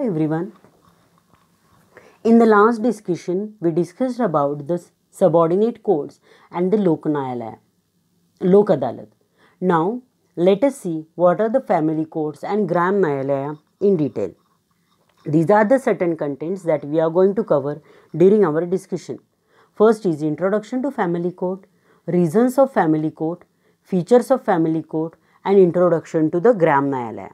everyone. In the last discussion, we discussed about the subordinate courts and the Lokanayalaya, Lokadalat. Now, let us see what are the family courts and Gram Nayalaya in detail. These are the certain contents that we are going to cover during our discussion. First is introduction to family court, reasons of family court, features of family court and introduction to the Gram Nayalaya.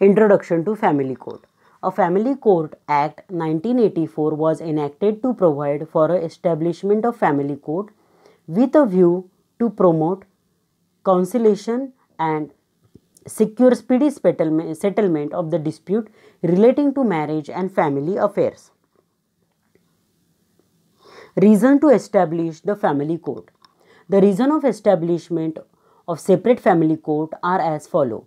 Introduction to Family Court A Family Court Act 1984 was enacted to provide for the establishment of family court with a view to promote conciliation and secure speedy settlement of the dispute relating to marriage and family affairs. Reason to establish the family court. The reason of establishment of separate family court are as follow.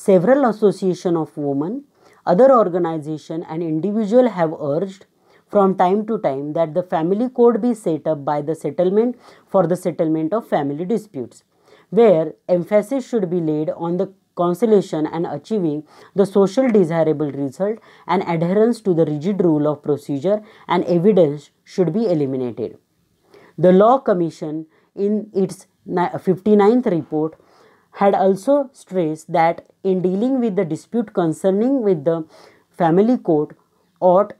Several association of women, other organization and individual have urged from time to time that the family code be set up by the settlement for the settlement of family disputes, where emphasis should be laid on the conciliation and achieving the social desirable result and adherence to the rigid rule of procedure and evidence should be eliminated. The Law Commission in its 59th report had also stressed that in dealing with the dispute concerning with the family court ought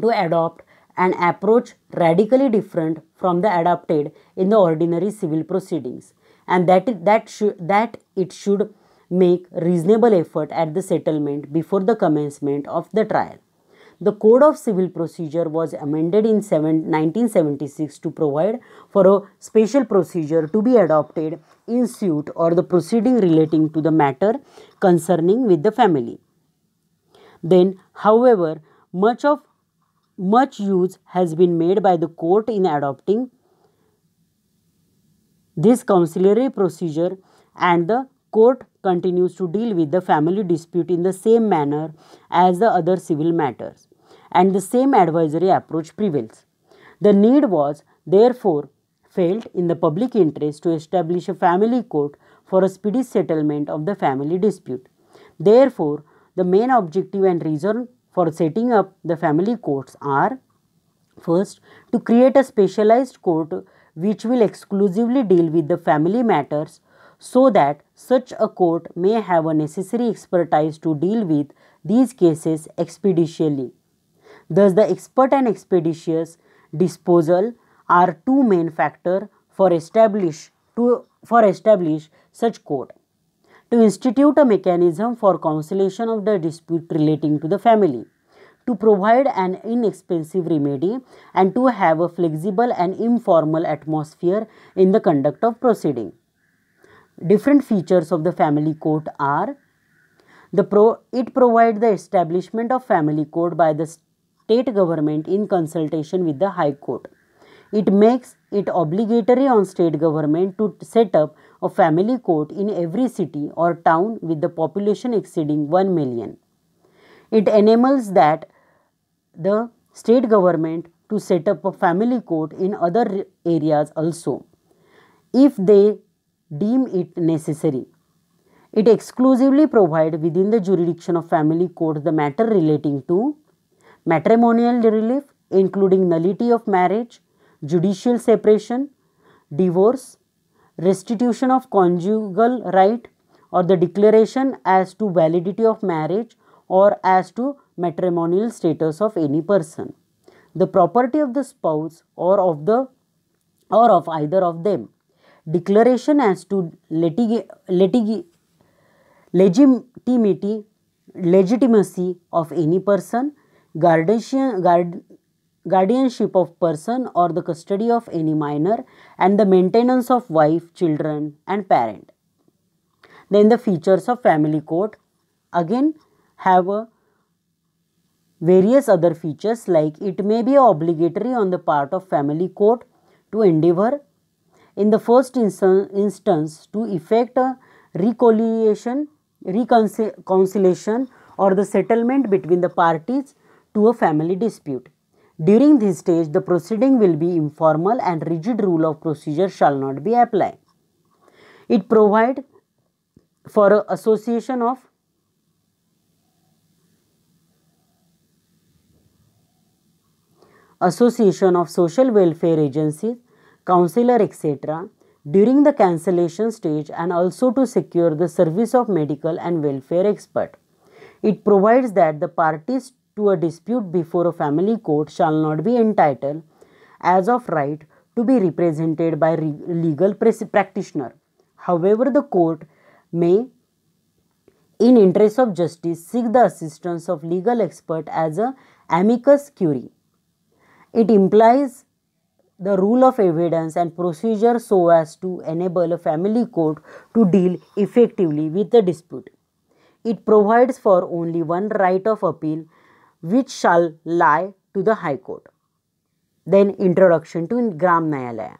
to adopt an approach radically different from the adopted in the ordinary civil proceedings and that it, that should that it should make reasonable effort at the settlement before the commencement of the trial the Code of Civil Procedure was amended in 1976 to provide for a special procedure to be adopted suit or the proceeding relating to the matter concerning with the family. Then, however, much of much use has been made by the court in adopting this conciliary procedure and the court continues to deal with the family dispute in the same manner as the other civil matters and the same advisory approach prevails. The need was, therefore, Failed in the public interest to establish a family court for a speedy settlement of the family dispute. Therefore, the main objective and reason for setting up the family courts are first to create a specialized court which will exclusively deal with the family matters so that such a court may have a necessary expertise to deal with these cases expeditiously. Thus, the expert and expeditious disposal are two main factor for establish to for establish such court to institute a mechanism for conciliation of the dispute relating to the family to provide an inexpensive remedy and to have a flexible and informal atmosphere in the conduct of proceeding different features of the family court are the pro, it provides the establishment of family court by the state government in consultation with the high court it makes it obligatory on state government to set up a family court in every city or town with the population exceeding 1 million. It enables that the state government to set up a family court in other areas also if they deem it necessary. It exclusively provides within the jurisdiction of family court the matter relating to matrimonial relief including nullity of marriage, judicial separation, divorce, restitution of conjugal right or the declaration as to validity of marriage or as to matrimonial status of any person. The property of the spouse or of the or of either of them. Declaration as to litig litig legitimacy, legitimacy of any person. Guardianship, guard, guardianship of person or the custody of any minor and the maintenance of wife, children and parent. Then the features of family court again have a various other features like it may be obligatory on the part of family court to endeavor in the first instance to effect a reconciliation, reconciliation or the settlement between the parties to a family dispute. During this stage, the proceeding will be informal and rigid rule of procedure shall not be applied. It provides for association of association of social welfare agencies, counselor etc. during the cancellation stage and also to secure the service of medical and welfare expert. It provides that the parties to a dispute before a family court shall not be entitled, as of right, to be represented by re legal practitioner. However, the court may, in interest of justice, seek the assistance of legal expert as a amicus curiae. It implies the rule of evidence and procedure so as to enable a family court to deal effectively with the dispute. It provides for only one right of appeal which shall lie to the High Court. Then introduction to Gram Nyalaya.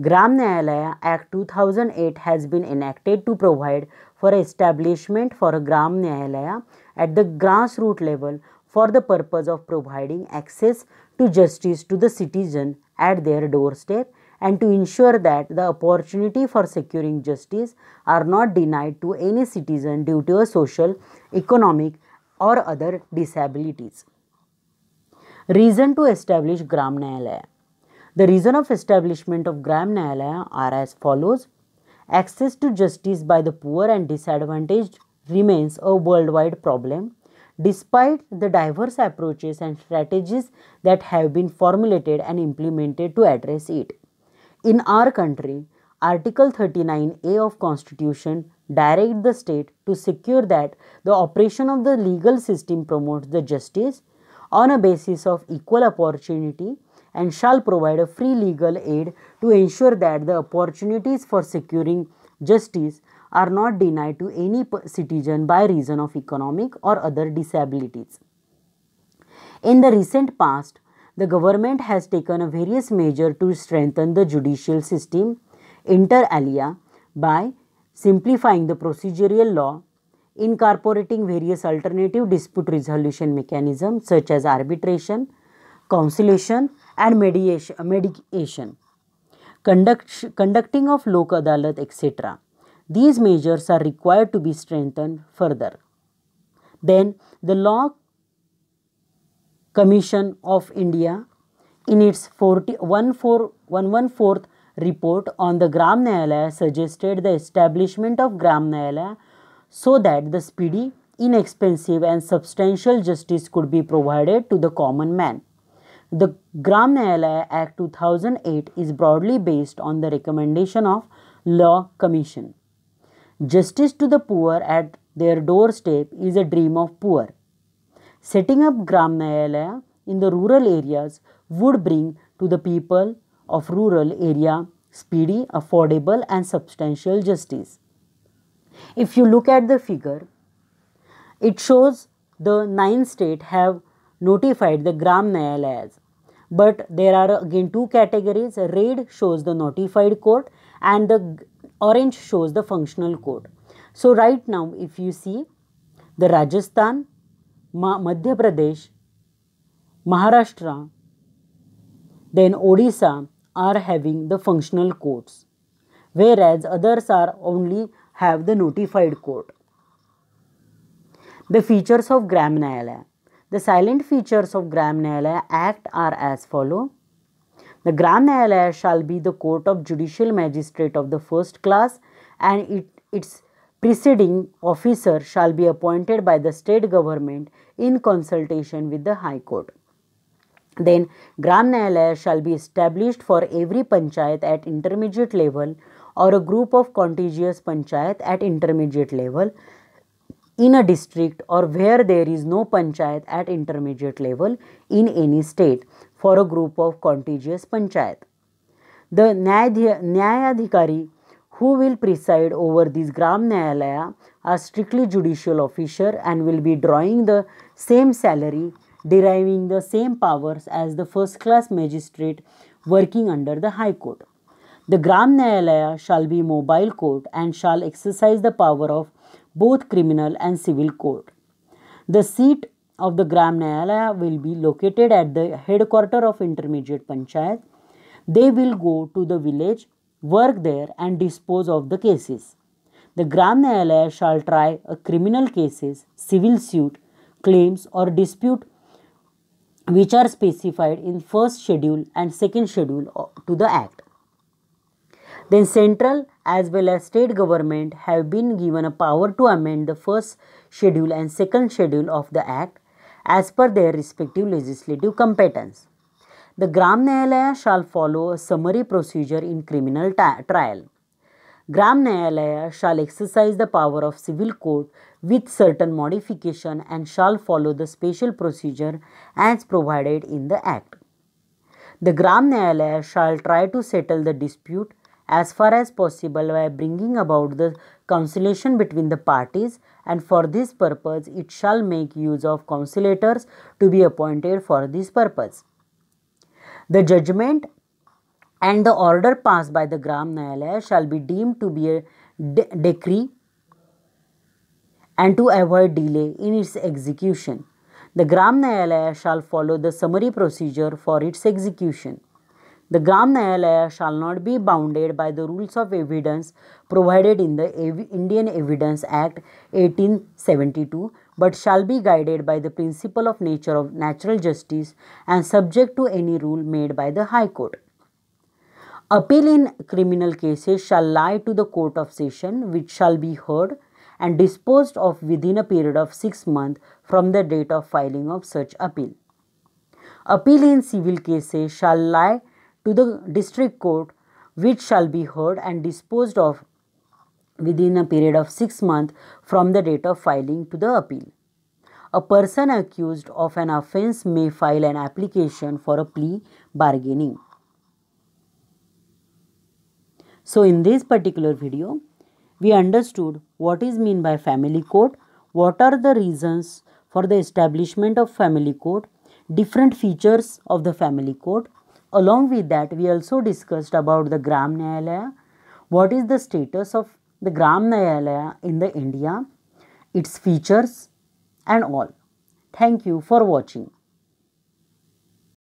Gram Nyalaya Act 2008 has been enacted to provide for establishment for a Gram Nyalaya at the grassroots level for the purpose of providing access to justice to the citizen at their doorstep and to ensure that the opportunity for securing justice are not denied to any citizen due to a social, economic or other disabilities. Reason to establish Gram Nyalaya The reason of establishment of Gram Nyalaya are as follows. Access to justice by the poor and disadvantaged remains a worldwide problem despite the diverse approaches and strategies that have been formulated and implemented to address it. In our country, Article 39A of Constitution direct the state to secure that the operation of the legal system promotes the justice on a basis of equal opportunity and shall provide a free legal aid to ensure that the opportunities for securing justice are not denied to any citizen by reason of economic or other disabilities. In the recent past, the government has taken various measures to strengthen the judicial system inter alia by simplifying the procedural law, incorporating various alternative dispute resolution mechanisms such as arbitration, conciliation and mediation, mediation conduct, conducting of lok adalat etc. These measures are required to be strengthened further. Then the law Commission of India in its 114th report on the Gram Nyayalaya suggested the establishment of Gram Nyayalaya so that the speedy, inexpensive and substantial justice could be provided to the common man. The Gram Nyayalaya Act 2008 is broadly based on the recommendation of Law Commission. Justice to the poor at their doorstep is a dream of poor. Setting up Gram Nyayalaya in the rural areas would bring to the people of rural area, speedy, affordable and substantial justice. If you look at the figure, it shows the nine states have notified the Gram Nyayalayas. But there are again two categories, red shows the notified court and the orange shows the functional court. So right now if you see the Rajasthan, Ma Madhya Pradesh, Maharashtra, then Odisha are having the functional courts, whereas others are only have the notified court. The features of Gram The silent features of Gram Act are as follow. The Gram shall be the court of judicial magistrate of the first class and it, its preceding officer shall be appointed by the state government in consultation with the High Court. Then Gram Nyalaya shall be established for every panchayat at intermediate level or a group of contiguous panchayat at intermediate level in a district or where there is no panchayat at intermediate level in any state for a group of contiguous panchayat. The Nyayadhikari who will preside over these Gram Nyalaya are strictly judicial officer and will be drawing the same salary deriving the same powers as the first class magistrate working under the High Court. The Gram Nyalaya shall be mobile court and shall exercise the power of both criminal and civil court. The seat of the Gram Nyalaya will be located at the headquarter of intermediate panchayat. They will go to the village, work there and dispose of the cases. The Gram Nyalaya shall try a criminal cases, civil suit, claims or dispute which are specified in first schedule and second schedule uh, to the act then central as well as state government have been given a power to amend the first schedule and second schedule of the act as per their respective legislative competence the gram nyalaya shall follow a summary procedure in criminal trial Gram Nyalaya shall exercise the power of civil court with certain modification and shall follow the special procedure as provided in the Act. The Gram Nyalaya shall try to settle the dispute as far as possible by bringing about the conciliation between the parties and for this purpose it shall make use of conciliators to be appointed for this purpose. The judgment and the order passed by the Gram Nyalaya shall be deemed to be a de decree and to avoid delay in its execution. The Gram Nyalaya shall follow the summary procedure for its execution. The Gram Nyalaya shall not be bounded by the rules of evidence provided in the Indian Evidence Act 1872 but shall be guided by the principle of nature of natural justice and subject to any rule made by the High Court. Appeal in criminal cases shall lie to the court of session which shall be heard and disposed of within a period of 6 months from the date of filing of such appeal. Appeal in civil cases shall lie to the district court which shall be heard and disposed of within a period of 6 months from the date of filing to the appeal. A person accused of an offence may file an application for a plea bargaining. So in this particular video, we understood what is mean by family court, what are the reasons for the establishment of family court, different features of the family court. Along with that, we also discussed about the Gram Nyayalaya, what is the status of the Gram Nyayalaya in the India, its features and all. Thank you for watching.